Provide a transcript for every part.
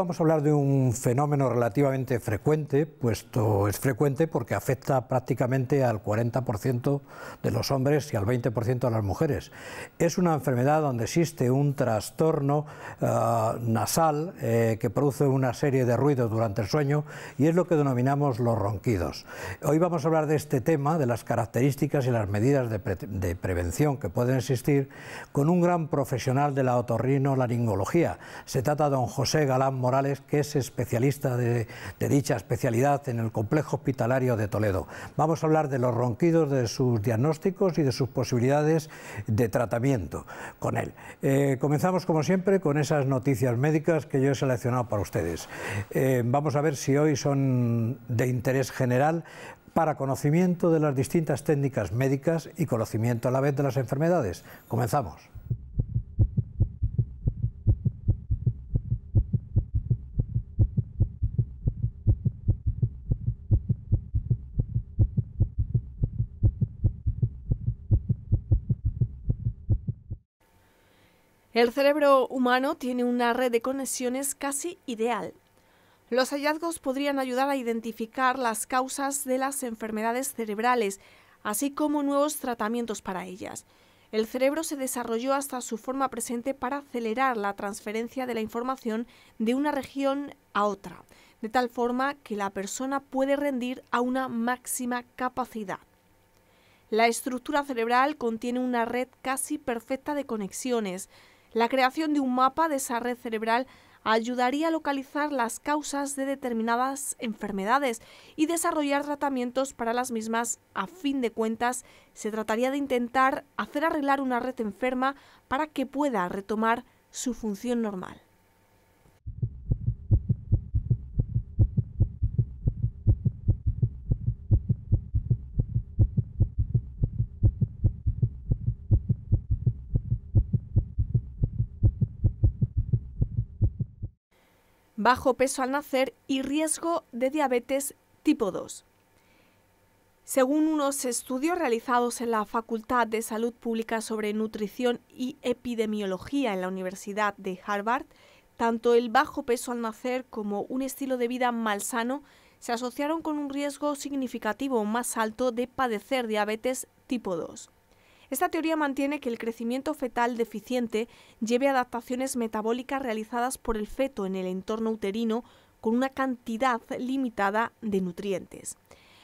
vamos a hablar de un fenómeno relativamente frecuente, puesto es frecuente porque afecta prácticamente al 40% de los hombres y al 20% de las mujeres. Es una enfermedad donde existe un trastorno eh, nasal eh, que produce una serie de ruidos durante el sueño y es lo que denominamos los ronquidos. Hoy vamos a hablar de este tema, de las características y las medidas de, prevención que pueden existir con un gran profesional de la otorrinolaringología. Se trata de don José Galán que es especialista de, dicha especialidad en el complejo hospitalario de Toledo. Vamos a hablar de los ronquidos, de sus diagnósticos y de sus posibilidades de tratamiento con él. Eh, comenzamos, como siempre, con esas noticias médicas que yo he seleccionado para ustedes. Eh, vamos a ver si hoy son de interés general para conocimiento de las distintas técnicas médicas y conocimiento a la vez de las enfermedades. Comenzamos. El cerebro humano tiene una red de conexiones casi ideal. Los hallazgos podrían ayudar a identificar las causas de las enfermedades cerebrales, así como nuevos tratamientos para ellas. El cerebro se desarrolló hasta su forma presente para acelerar la transferencia de la información de una región a otra, de tal forma que la persona puede rendir a una máxima capacidad. La estructura cerebral contiene una red casi perfecta de conexiones, la creación de un mapa de esa red cerebral ayudaría a localizar las causas de determinadas enfermedades y desarrollar tratamientos para las mismas. A fin de cuentas, se trataría de intentar hacer arreglar una red enferma para que pueda retomar su función normal. bajo peso al nacer y riesgo de diabetes tipo 2. Según unos estudios realizados en la Facultad de Salud Pública sobre Nutrición y Epidemiología en la Universidad de Harvard, tanto el bajo peso al nacer como un estilo de vida malsano se asociaron con un riesgo significativo más alto de padecer diabetes tipo 2. Esta teoría mantiene que el crecimiento fetal deficiente lleve a adaptaciones metabólicas realizadas por el feto en el entorno uterino con una cantidad limitada de nutrientes.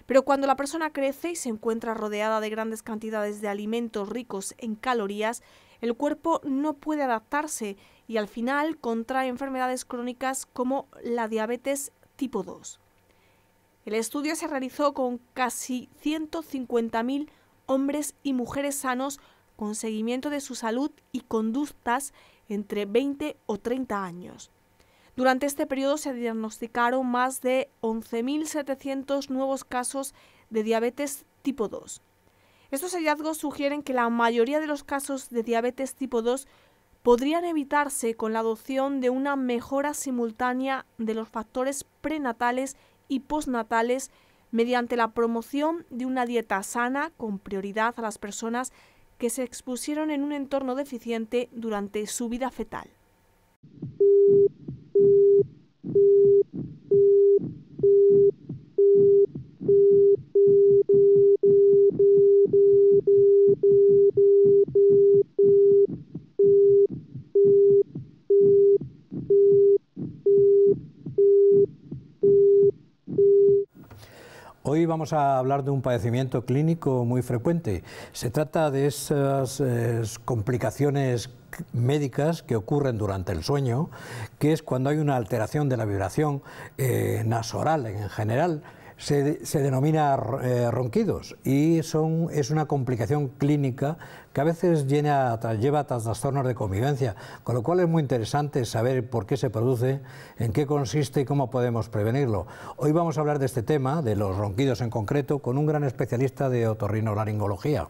Pero cuando la persona crece y se encuentra rodeada de grandes cantidades de alimentos ricos en calorías, el cuerpo no puede adaptarse y al final contrae enfermedades crónicas como la diabetes tipo 2. El estudio se realizó con casi 150.000 hombres y mujeres sanos con seguimiento de su salud y conductas entre 20 o 30 años. Durante este periodo se diagnosticaron más de 11.700 nuevos casos de diabetes tipo 2. Estos hallazgos sugieren que la mayoría de los casos de diabetes tipo 2 podrían evitarse con la adopción de una mejora simultánea de los factores prenatales y postnatales mediante la promoción de una dieta sana con prioridad a las personas que se expusieron en un entorno deficiente durante su vida fetal. Hoy vamos a hablar de un padecimiento clínico muy frecuente. Se trata de esas complicaciones médicas que ocurren durante el sueño, que es cuando hay una alteración de la vibración eh, nasoral en general. Se, denomina eh, ronquidos y son, es una complicación clínica que a veces lleva a trastornos de convivencia, con lo cual es muy interesante saber por qué se produce, en qué consiste y cómo podemos prevenirlo. Hoy vamos a hablar de este tema, de los ronquidos en concreto, con un gran especialista de otorrinolaringología.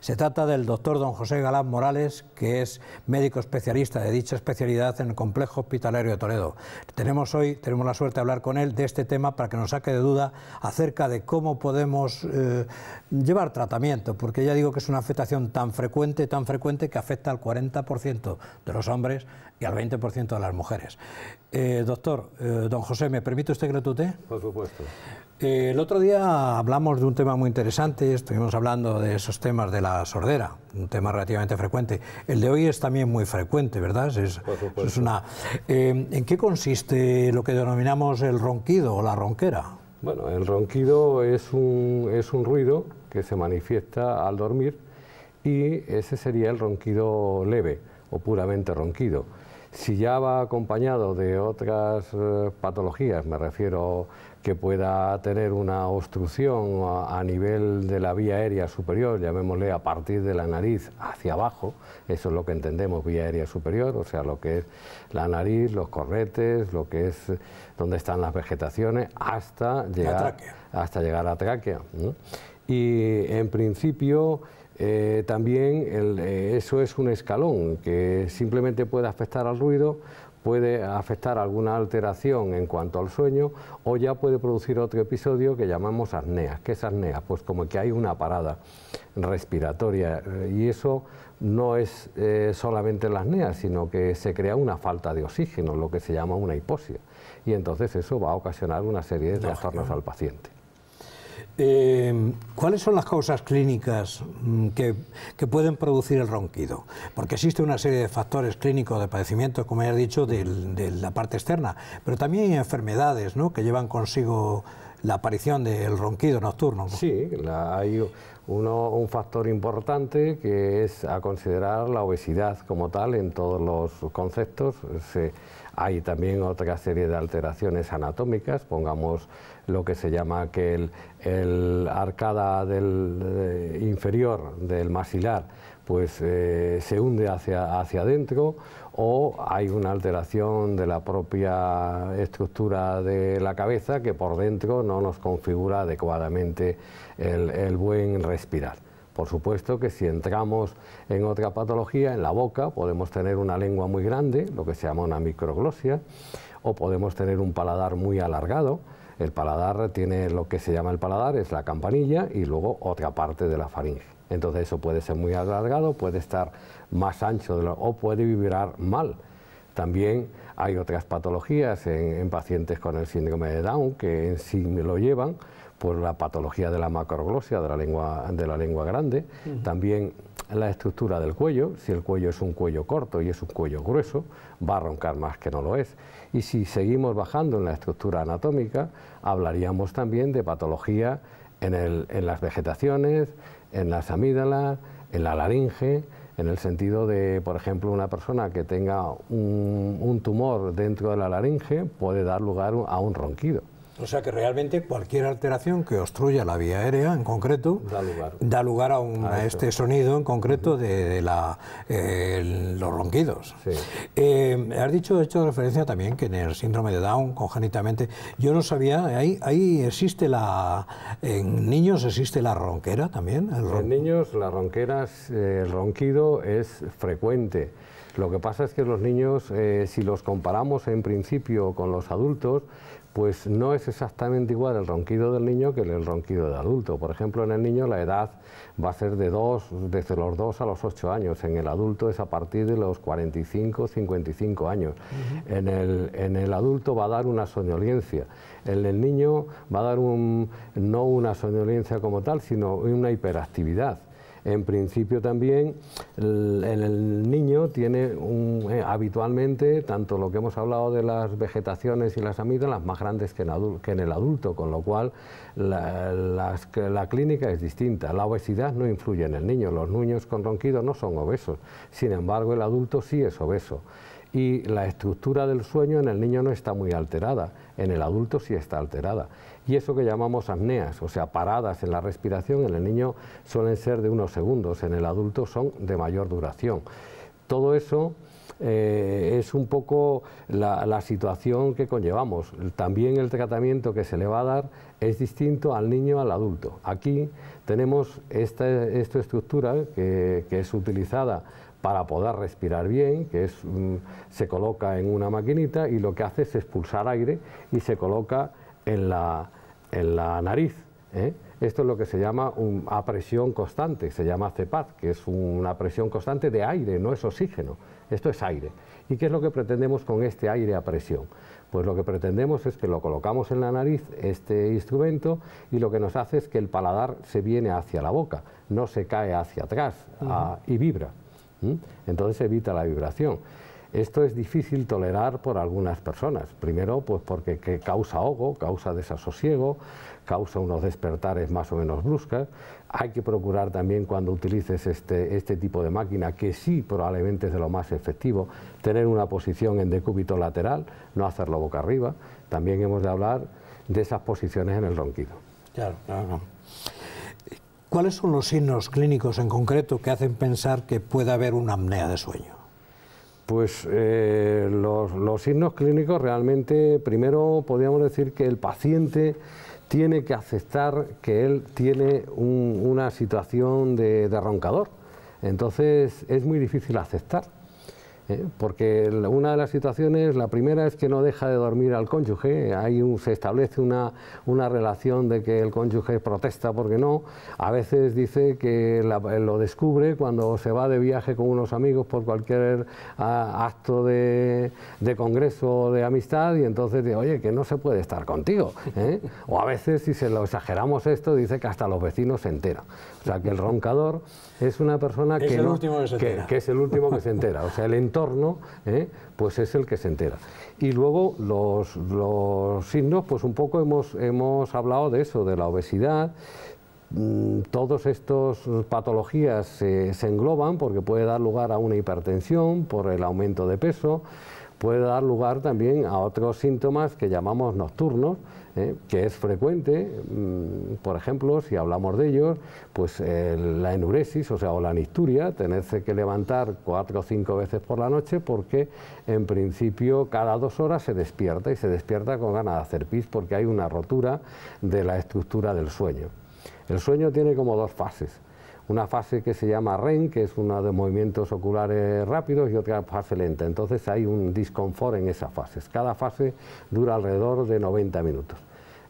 Se trata del doctor don José Galán Morales, que es médico especialista de dicha especialidad en el complejo hospitalario de Toledo. Tenemos hoy, tenemos la suerte de hablar con él de este tema para que nos saque de duda acerca de cómo podemos eh, llevar tratamiento, porque ya digo que es una afectación tan frecuente tan frecuente que afecta al 40% de los hombres y al 20% de las mujeres. Eh, doctor, eh, don José, ¿me permite usted que lo tutee? Por supuesto. Eh, el otro día hablamos de un tema muy interesante, estuvimos hablando de esos temas de la sordera, un tema relativamente frecuente. El de hoy es también muy frecuente, ¿verdad? Es, Por supuesto. Es una, ¿En qué consiste lo que denominamos el ronquido o la ronquera? Bueno, el ronquido es un, es un ruido que se manifiesta al dormir y ese sería el ronquido leve o puramente ronquido. Si ya va acompañado de otras eh, patologías, me refiero que pueda tener una obstrucción a, nivel de la vía aérea superior, llamémosle a partir de la nariz hacia abajo, eso es lo que entendemos vía aérea superior, o sea, lo que es la nariz, los corretes, lo que es eh, donde están las vegetaciones, hasta llegar, hasta llegar a tráquea. Y en principio eh, también eh, eso es un escalón que simplemente puede afectar al ruido, puede afectar alguna alteración en cuanto al sueño o ya puede producir otro episodio que llamamos apneas. ¿Qué es asnea? Pues como que hay una parada respiratoria eh, y eso no es solamente la apnea, sino que se crea una falta de oxígeno, lo que se llama una hipoxia. Y entonces eso va a ocasionar una serie de trastornos al paciente. Em, ¿Cuáles son las causas clínicas mm, que, pueden producir el ronquido? Porque existe una serie de factores clínicos de padecimiento, como ya he dicho, de, la parte externa, pero también hay enfermedades ¿no? que llevan consigo la aparición del ronquido nocturno. Sí, hay un factor importante que es a considerar la obesidad como tal en todos los conceptos. Hay también otra serie de alteraciones anatómicas, pongamos lo que se llama que el, arcada del, inferior del maxilar pues eh, se hunde hacia, adentro o hay una alteración de la propia estructura de la cabeza que por dentro no nos configura adecuadamente el buen respirar. Por supuesto que si entramos en otra patología, en la boca, podemos tener una lengua muy grande, lo que se llama una microglosia, o podemos tener un paladar muy alargado. El paladar tiene lo que se llama el paladar, es la campanilla y luego otra parte de la faringe. Entonces eso puede ser muy alargado, puede estar más ancho o puede vibrar mal. También hay otras patologías en, en, pacientes con el síndrome de Down que en sí lo llevan, por la patología de la macroglosia, de la lengua, de la lengua grande, también la estructura del cuello, si el cuello es un cuello corto y es un cuello grueso, va a roncar más que no lo es. Y si seguimos bajando en la estructura anatómica, hablaríamos también de patología en, las vegetaciones, en las amígdalas, en la laringe, en el sentido de, por ejemplo, una persona que tenga un tumor dentro de la laringe puede dar lugar a un ronquido. O sea que realmente cualquier alteración que obstruya la vía aérea en concreto da lugar, a, este sonido en concreto de, eh, los ronquidos. Eh, has dicho, he hecho referencia también que en el síndrome de Down, congénitamente, yo no sabía, ahí, ahí existe la, en niños existe la ronquera también. En niños la ronquera, eh, el ronquido es frecuente lo que pasa es que los niños, eh, si los comparamos en principio con los adultos, pues no es exactamente igual el ronquido del niño que el ronquido del adulto. Por ejemplo, en el niño la edad va a ser de dos, desde los 2 a los 8 años, en el adulto es a partir de los 45, 55 años. en, el, adulto va a dar una soñoliencia. en el niño va a dar no una soñoliencia como tal, sino una hiperactividad. En principio también el, niño tiene eh, habitualmente tanto lo que hemos hablado de las vegetaciones y las amígdalas más grandes que en, el adulto, con lo cual la, la clínica es distinta. La obesidad no influye en el niño, los niños con ronquidos no son obesos, sin embargo el adulto sí es obeso y la estructura del sueño en el niño no está muy alterada, en el adulto sí está alterada. Y eso que llamamos apneas, o sea, paradas en la respiración, en el niño suelen ser de unos segundos, en el adulto son de mayor duración. Todo eso eh, es un poco la, situación que conllevamos. También el tratamiento que se le va a dar es distinto al niño al adulto. Aquí tenemos esta, estructura que es utilizada para poder respirar bien, que es, se coloca en una maquinita y lo que hace es expulsar aire y se coloca en la, en la nariz. ¿eh? Esto es lo que se llama a presión constante, se llama CEPAD, que es una presión constante de aire, no es oxígeno, esto es aire. ¿Y qué es lo que pretendemos con este aire a presión? Pues lo que pretendemos es que lo colocamos en la nariz, este instrumento, y lo que nos hace es que el paladar se viene hacia la boca, no se cae hacia atrás y vibra. ¿Mm? Entonces evita la vibración. Esto es difícil tolerar por algunas personas. Primero, pues porque que causa ahogo, causa desasosiego, causa unos despertares más o menos bruscas. Hay que procurar también cuando utilices este, este tipo de máquina, que sí probablemente es de lo más efectivo, tener una posición en decúbito lateral, no hacerlo boca arriba. También hemos de hablar de esas posiciones en el ronquido. ¿Cuáles son los signos clínicos en concreto que hacen pensar que puede haber una apnea de sueño? Pues eh, los, signos clínicos realmente, primero podríamos decir que el paciente tiene que aceptar que él tiene una situación de, de roncador. Entonces es muy difícil aceptar. Eh, porque una de las situaciones, la primera es que no deja de dormir al cónyuge, hay un, se establece una, una, relación de que el cónyuge protesta porque no, a veces dice que lo descubre cuando se va de viaje con unos amigos por cualquier ah, acto de, de congreso o de amistad y entonces dice, oye, que no se puede estar contigo. ¿eh? O a veces, si se lo exageramos esto, dice que hasta los vecinos se enteran. O sea, que el roncador es una persona que, no, que, es el último que se entera. O sea, el entorno, ¿eh? pues es el que se entera. Y luego los, signos, pues un poco hemos, hemos hablado de eso, de la obesidad, mm, todas estas patologías se, engloban porque puede dar lugar a una hipertensión por el aumento de peso, puede dar lugar también a otros síntomas que llamamos nocturnos, ¿eh? que es frecuente, mm, por ejemplo, si hablamos de ellos, pues eh, la enuresis, o sea, o la nicturia, tenerse que levantar cuatro o cinco veces por la noche porque en principio cada dos horas se despierta y se despierta con ganas de hacer pis porque hay una rotura de la estructura del sueño. El sueño tiene como dos fases una fase que se llama ren que es una de movimientos oculares rápidos, y otra fase lenta. Entonces hay un disconfort en esas fases. Cada fase dura alrededor de 90 minutos.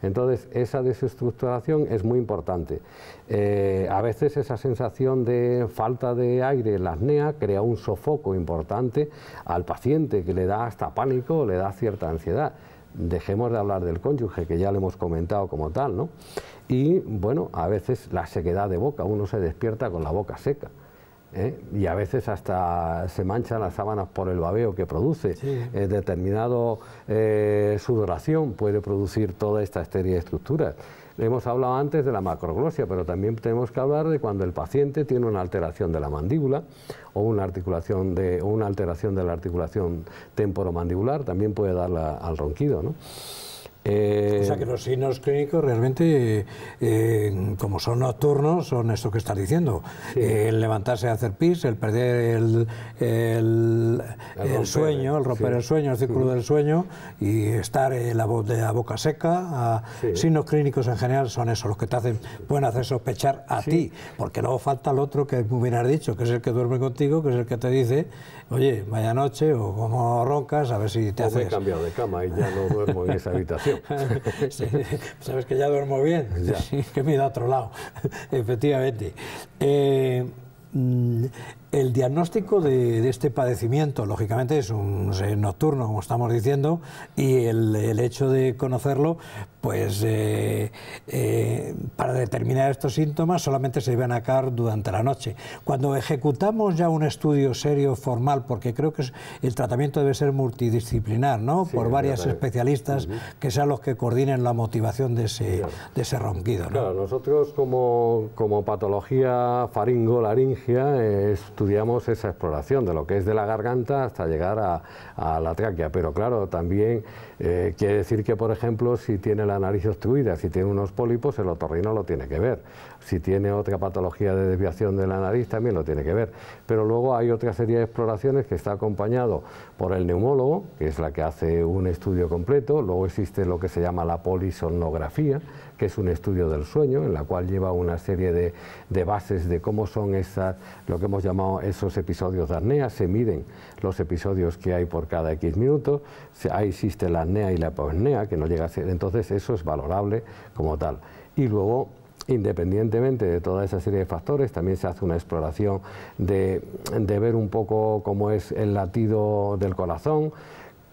Entonces, esa desestructuración es muy importante. Eh, a veces esa sensación de falta de aire en la apnea crea un sofoco importante al paciente que le da hasta pánico, le da cierta ansiedad dejemos de hablar del cónyuge, que ya lo hemos comentado como tal, ¿no? Y bueno, a veces la sequedad de boca, uno se despierta con la boca seca. ¿eh? Y a veces hasta se manchan las sábanas por el babeo que produce. Eh, determinado eh, sudoración puede producir toda esta serie de estructuras. Hemos hablado antes de la macroglosia, pero también tenemos que hablar de cuando el paciente tiene una alteración de la mandíbula o una, articulación de, o una alteración de la articulación temporomandibular, también puede darle al ronquido. ¿no? Eh, o sea que los signos clínicos realmente, eh, como son nocturnos, son esto que estás diciendo. el levantarse a hacer pis, el perder el, sueño, el romper el sueño, el círculo del sueño y estar eh, la, de la boca seca. Ah, signos clínicos en general son esos los que te hacen, pueden hacer sospechar a ti, porque luego falta el otro que muy bien has dicho, que es el que duerme contigo, que es el que te dice oye, vaya noche o como roncas, a ver si te o he cambiado de cama y ya no duermo en esa habitación. sabes que ya duermo bien, ya. que me a otro lado, efectivamente. Eh, Mm, el diagnóstico de, este padecimiento, lógicamente, es un nocturno, como estamos diciendo, y el, hecho de conocerlo, pues eh, eh, para determinar estos síntomas solamente se deben acabar durante la noche. Cuando ejecutamos ya un estudio serio, formal, porque creo que el tratamiento debe ser multidisciplinar, ¿no? Por varias especialistas que sean los que coordinen la motivación de ese, ronquido. nosotros como patología faringo-laringe, eh, estudiamos esa exploración de lo que es de la garganta hasta llegar a, la tráquea, pero claro, también eh, quiere decir que, por ejemplo, si tiene la nariz obstruida, si tiene unos pólipos, el otorrino lo tiene que ver, si tiene otra patología de desviación de la nariz también lo tiene que ver, pero luego hay otra serie de exploraciones que está acompañado por el neumólogo, que es la que hace un estudio completo, luego existe lo que se llama la polisonografía, que es un estudio del sueño, en la cual lleva una serie de, de bases de cómo son esas, lo que hemos llamado esos episodios de apnea, se miden los episodios que hay por cada X minutos, ahí existe la apnea y la apnea, que no llega a ser, entonces eso es valorable como tal. Y luego independientemente de toda esa serie de factores, también se hace una exploración de, de ver un poco cómo es el latido del corazón,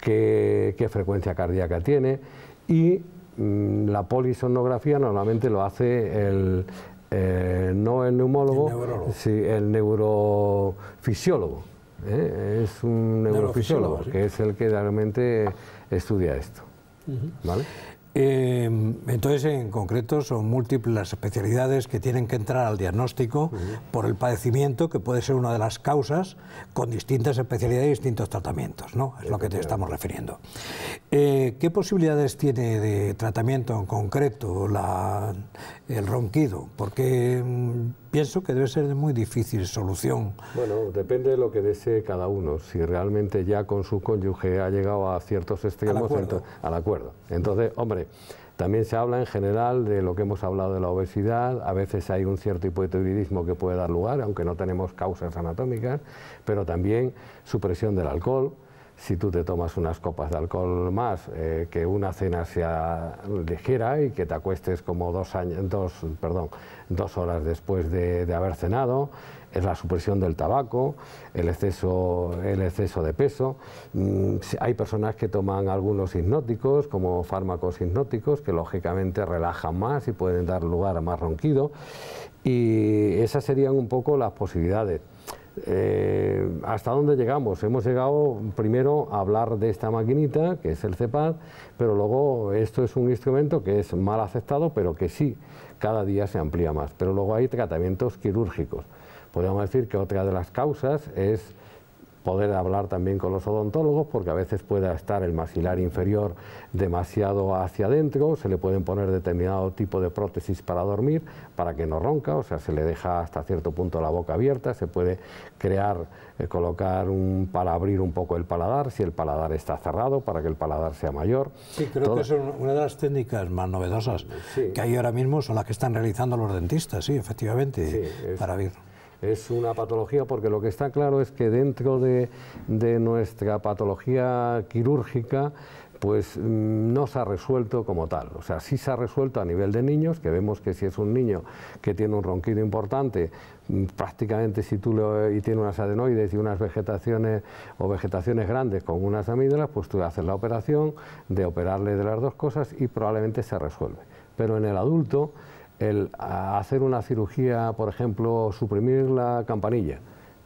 qué, qué frecuencia cardíaca tiene y Mm, la polisonografía normalmente lo hace el, eh, no el neumólogo, el sí, el neurofisiólogo. ¿eh? Es un neurofisiólogo, que es el que realmente estudia esto. ¿Vale? Em, entonces, en concreto, son múltiples las especialidades que tienen que entrar al diagnóstico por el padecimiento, que puede ser una de las causas, con distintas especialidades y distintos tratamientos, ¿no? Es lo que te estamos refiriendo. Eh, ¿Qué posibilidades tiene de tratamiento en concreto la, el ronquido? Porque mm, pienso que debe ser de muy difícil solución. Bueno, depende de lo que desee cada uno. Si realmente ya con su cónyuge ha llegado a ciertos extremos, al acuerdo. Entonces, hombre, también se habla en general de lo que hemos hablado de la obesidad, a veces hay un cierto hipotiroidismo que puede dar lugar, aunque no tenemos causas anatómicas, pero también supresión del alcohol, si tú te tomas unas copas de alcohol más, eh, que una cena sea ligera y que te acuestes como dos, años, dos, perdón, dos horas después de, haber cenado, es la supresión del tabaco, el exceso, el exceso de peso. Mm, hay personas que toman algunos hipnóticos, como fármacos hipnóticos, que lógicamente relajan más y pueden dar lugar a más ronquido. Y esas serían un poco las posibilidades. Eh, ¿Hasta dónde llegamos? Hemos llegado primero a hablar de esta maquinita, que es el CEPAD, pero luego esto es un instrumento que es mal aceptado, pero que sí, cada día se amplía más. Pero luego hay tratamientos quirúrgicos. Podríamos decir que otra de las causas es poder hablar también con los odontólogos porque a veces pueda estar el maxilar inferior demasiado hacia adentro, se le pueden poner determinado tipo de prótesis para dormir para que no ronca, o sea, se le deja hasta cierto punto la boca abierta, se puede crear, eh, colocar un para abrir un poco el paladar, si el paladar está cerrado, para que el paladar sea mayor. Sí, creo que es una de las técnicas más novedosas que hay ahora mismo, son las que están realizando los dentistas, sí, efectivamente, para abrir es una patología porque lo que está claro es que dentro de, de nuestra patología quirúrgica pues mm, no se ha resuelto como tal. O sea, sí se ha resuelto a nivel de niños, que vemos que si es un niño que tiene un ronquido importante, mm, prácticamente si tú le y tiene unas adenoides y unas vegetaciones o vegetaciones grandes con unas amígdalas, pues tú haces la operación de operarle de las dos cosas y probablemente se resuelve. Pero en el adulto el hacer una cirugía, por ejemplo, suprimir la campanilla,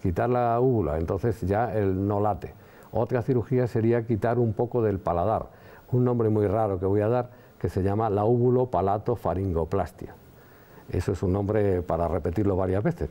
quitar la úvula, entonces ya el no late. Otra cirugía sería quitar un poco del paladar, un nombre muy raro que voy a dar, que se llama la úvulo palato faringoplastia. Eso es un nombre para repetirlo varias veces.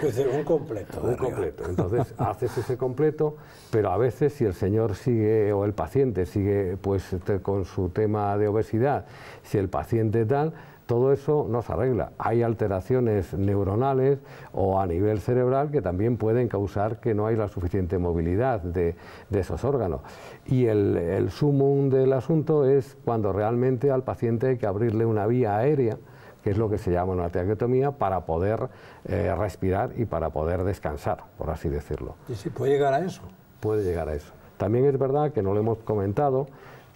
Es un completo. un completo. Entonces haces ese completo, pero a veces si el señor sigue o el paciente sigue pues con su tema de obesidad, si el paciente tal, todo eso no se arregla. Hay alteraciones neuronales o a nivel cerebral que también pueden causar que no hay la suficiente movilidad de, de esos órganos. Y el, el sumum del asunto es cuando realmente al paciente hay que abrirle una vía aérea que es lo que se llama una traqueotomía, para poder eh, respirar y para poder descansar, por así decirlo. ¿Y si puede llegar a eso? Puede llegar a eso. También es verdad que no lo hemos comentado,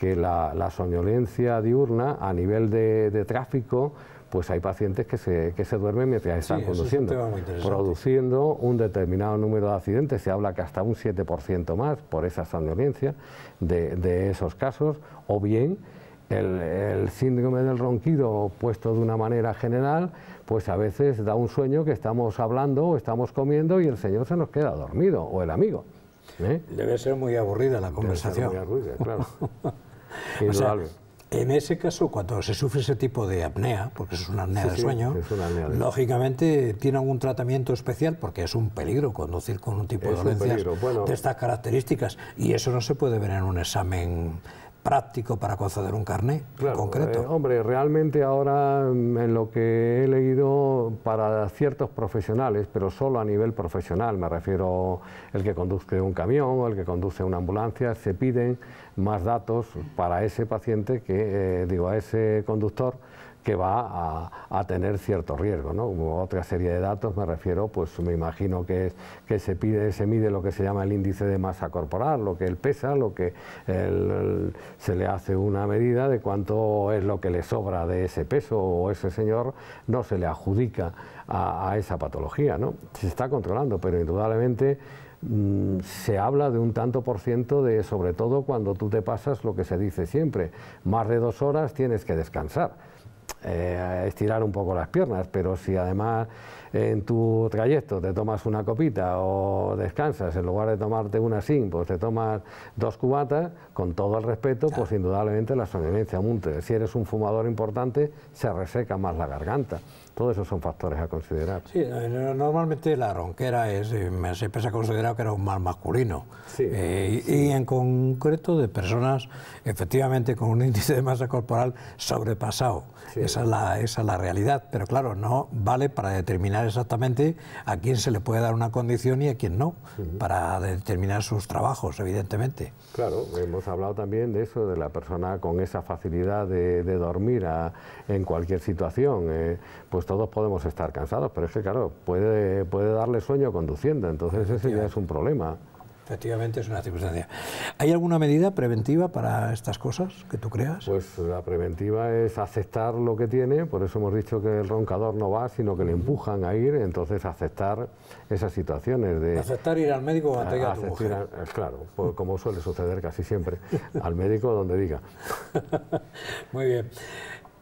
que la, la soñolencia diurna a nivel de, tráfico pues hay pacientes que se, duermen mientras están conduciendo, produciendo un determinado número de accidentes, se habla que hasta un 7% más por esa somnolencia de, esos casos, o bien el, síndrome del ronquido puesto de una manera general, pues a veces da un sueño que estamos hablando o estamos comiendo y el señor se nos queda dormido, o el amigo. ¿eh? Debe ser muy aburrida la conversación. claro. O en ese caso, cuando se sufre ese tipo de apnea, porque es una apnea de sueño, lógicamente tiene algún tratamiento especial porque es un peligro conducir con un tipo de dolencias de estas características y eso no se puede ver en un examen práctico para conceder un carné concreto. Eh, hombre, realmente ahora mm, en lo que he leído para ciertos profesionales, pero solo a nivel profesional, me refiero el que conduce un camión o el que conduce una ambulancia, se piden más datos para ese paciente que eh, digo a ese conductor que va a, tener cierto riesgo. ¿no? otra serie de datos me refiero, pues me imagino que, que se, pide, se mide lo que se llama el índice de masa corporal, lo que él pesa, lo que se le hace una medida de cuánto es lo que le sobra de ese peso o ese señor no se le adjudica a, a esa patología. ¿no? Se está controlando, pero indudablemente mm, se habla de un tanto por ciento de, sobre todo cuando tú te pasas lo que se dice siempre, más de dos horas tienes que descansar. Eh, estirar un poco las piernas, pero si además en tu trayecto te tomas una copita o descansas, en lugar de tomarte una sin, pues te tomas dos cubatas, con todo el respeto, pues indudablemente la somnolencia munte. Si eres un fumador importante, se reseca más la garganta. Todos esos son factores a considerar. Sí, eh, normalmente la ronquera es, siempre eh, se ha considerado que era un mal masculino. Eh, y en concreto de personas efectivamente con un índice de masa corporal sobrepasado. esa es la realidad, pero claro, no vale para determinar exactamente a quién se le puede dar una condición y a quién no, para determinar sus trabajos, evidentemente. Claro, hemos hablado también de eso, de la persona con esa facilidad de, dormir en cualquier situación. Eh, pues todos podemos estar cansados, pero es que, claro, puede, puede darle sueño conduciendo, entonces ese ya es un problema efectivamente es una circunstancia. ¿Hay alguna medida preventiva para estas cosas que tú creas? Pues la preventiva es aceptar lo que tiene, por eso hemos dicho que el roncador no va, sino que le empujan a ir, entonces aceptar esas situaciones de... Aceptar ir al médico a, eh, claro, como suele suceder casi siempre, al médico donde diga. Muy bien.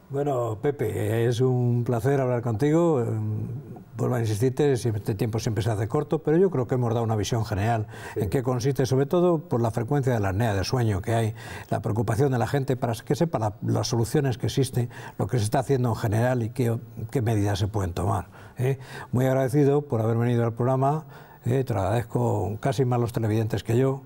Bueno, Pepe, es un placer hablar contigo vuelvo a insistir, este tiempo siempre se hace corto, pero yo creo que hemos dado una visión general en qué consiste, sobre todo por la frecuencia de la apnea de sueño que hay, la preocupación de la gente para que sepan las soluciones que existen, lo que se está haciendo en general y qué, medidas se pueden tomar. ¿eh? Muy agradecido por haber venido al programa, ¿eh? te agradezco casi más los televidentes que yo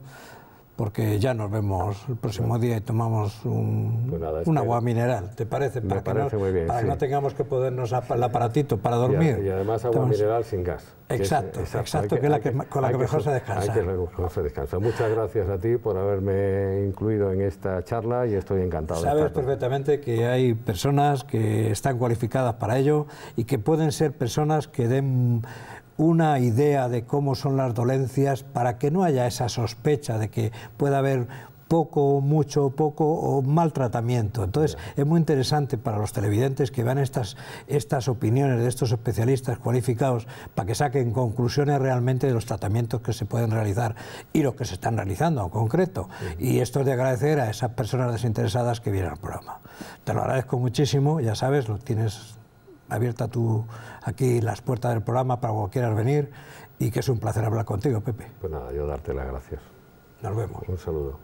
porque ya nos vemos el próximo día y tomamos un, pues agua mineral, ¿te parece? Para, que, no, para no tengamos que ponernos el aparatito para dormir. Y, además agua mineral sin gas. Exacto, exacto, que, la con la que mejor se descansa. Muchas gracias a ti por haberme incluido en esta charla y estoy encantado. Sabes perfectamente que hay personas que están cualificadas para ello y que pueden ser personas que den una idea de cómo son las dolencias para que no haya esa sospecha de que pueda haber poco, mucho, poco o mal tratamiento. Entonces, es muy interesante para los televidentes que vean estas, estas opiniones de estos especialistas cualificados para que saquen conclusiones realmente de los tratamientos que se pueden realizar y los que se están realizando en concreto. Y esto es de agradecer a esas personas desinteresadas que vienen al programa. Te lo agradezco muchísimo, ya sabes, lo tienes abierta tú aquí las puertas del programa para cuando quieras venir y que es un placer hablar contigo, Pepe. Pues nada, yo darte las gracias. Nos vemos. Un saludo.